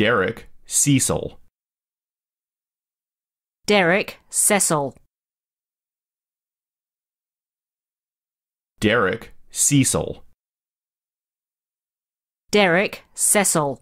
Derek Cecil. Derek Cecil. Derek Cecil. Derek Cecil.